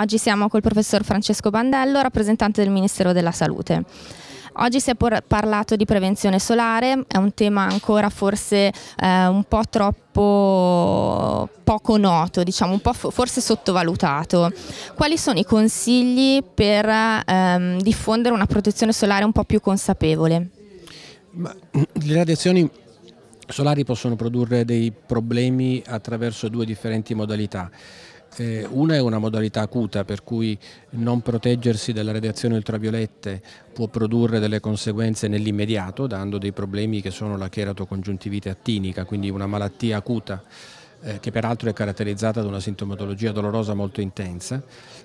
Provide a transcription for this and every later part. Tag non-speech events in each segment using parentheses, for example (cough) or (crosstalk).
Oggi siamo col professor Francesco Bandello, rappresentante del Ministero della Salute. Oggi si è parlato di prevenzione solare, è un tema ancora forse eh, un po' troppo poco noto, diciamo un po' forse sottovalutato. Quali sono i consigli per ehm, diffondere una protezione solare un po' più consapevole? Ma, (clears throat) le radiazioni solari possono produrre dei problemi attraverso due differenti modalità. Eh, una è una modalità acuta per cui non proteggersi dalle radiazioni ultraviolette può produrre delle conseguenze nell'immediato dando dei problemi che sono la cheratocongiuntivite attinica, quindi una malattia acuta eh, che peraltro è caratterizzata da una sintomatologia dolorosa molto intensa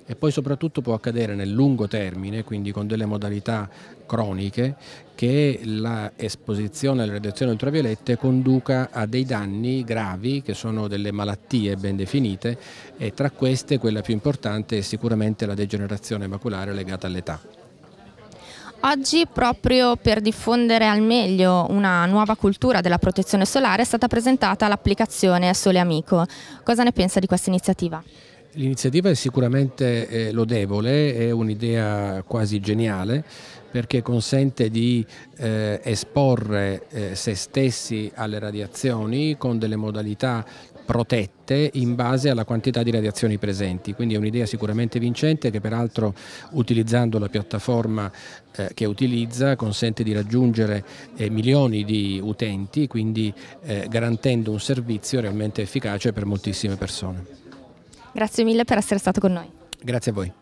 e poi soprattutto può accadere nel lungo termine, quindi con delle modalità croniche, che l'esposizione alle radiazioni ultraviolette conduca a dei danni gravi che sono delle malattie ben definite e tra queste quella più importante è sicuramente la degenerazione maculare legata all'età. Oggi, proprio per diffondere al meglio una nuova cultura della protezione solare, è stata presentata l'applicazione Sole Amico. Cosa ne pensa di questa iniziativa? L'iniziativa è sicuramente eh, lodevole, è un'idea quasi geniale perché consente di eh, esporre eh, se stessi alle radiazioni con delle modalità protette in base alla quantità di radiazioni presenti, quindi è un'idea sicuramente vincente che peraltro utilizzando la piattaforma eh, che utilizza consente di raggiungere eh, milioni di utenti, quindi eh, garantendo un servizio realmente efficace per moltissime persone. Grazie mille per essere stato con noi. Grazie a voi.